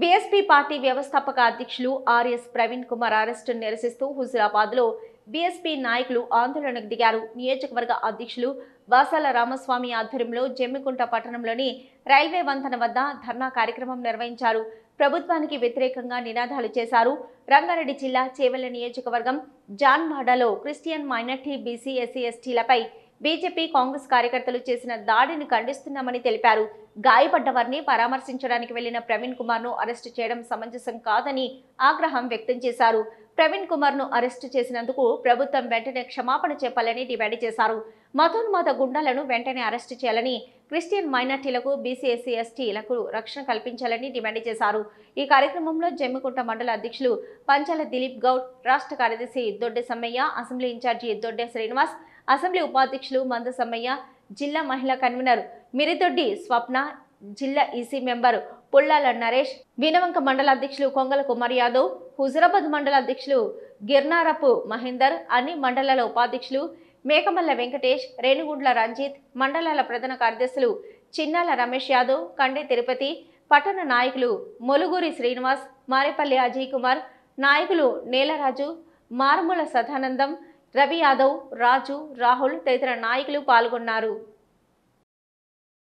BSP party వ్యవస్థాపక అధ్యక్షులు RS Praveen Kumar అరెస్టును నిరసిస్తూ లో బీఎస్పీ నాయకులు ఆందోళనకు దిగారు నియోజకవర్గ అధ్యక్షులు బాసాల రామస్వామి ఆధ్వర్యంలో జమ్మికుంట పట్టణంలోని రైల్వే వంతన వద్ద ధర్నా కార్యక్రమం నిర్వహించారు ప్రభుత్వానికి వ్యతిరేకంగా నినాదాలు చేశారు రంగారెడ్డి జిల్లా చేవెళ్ల నియోజకవర్గం జాన్మాడలో క్రిస్టియన్ మైనార్టీ బీసీ ఎస్సీ ఎస్టీలపై బీజేపీ కాంగ్రెస్ కార్యకర్తలు చేసిన దాడిని ఖండిస్తున్నామని తెలిపారు గాయపడ్డవారిని పరామర్శించడానికి వెళ్లిన ప్రవీణ్ కుమార్ ను అరెస్టు చేయడం సమంజసం కాదని ఆగ్రహం వ్యక్తం చేశారు ప్రవీణ్ కుమార్ ను అరెస్టు చేసినందుకు ప్రభుత్వం వెంటనే క్షమాపణ చెప్పాలని డిమాండ్ చేశారు మతోన్మాద గుండాలను వెంటనే అరెస్టు చేయాలని క్రిస్టియన్ మైనార్టీలకు బీసీఎస్సీ ఎస్టీలకు రక్షణ కల్పించాలని డిమాండ్ చేశారు ఈ కార్యక్రమంలో జమ్మికుంట మండల అధ్యక్షులు పంచాల దిలీప్ గౌడ్ రాష్ట్ర కార్యదర్శి Dodde Sammaiah assembly incharge Dodde Srinivas assembly ఉపాధ్యక్షులు మంద సమ్మయ్య జిల్లా మహిళా కన్వీనర్ మిరిదొడ్డి స్వప్న జిల్లా ఈసీ మెంబర్ పుల్లాల నరేష్ వినవంక మండల అధ్యక్షులు కొంగల కుమార్ యాదవ్ హుజరాబాద్ మండల అధ్యక్షులు గిర్నారపు మహేందర్ అన్ని మండలాల ఉపాధ్యక్షులు మేకమల్ల వెంకటేష్ రేణుగుండ్ల రంజిత్ మండలాల ప్రధాన కార్యదర్శులు చిన్నాల రమేష్ యాదవ్ కండే తిరుపతి పట్టణ నాయకులు మొలుగూరి శ్రీనివాస్ మారేపల్లి అజయ్ కుమార్ నాయకులు నేలరాజు మారుమూల సదానందం రవి యాదవ్ రాజు రాహుల్ తదితర నాయకులు పాల్గొన్నారు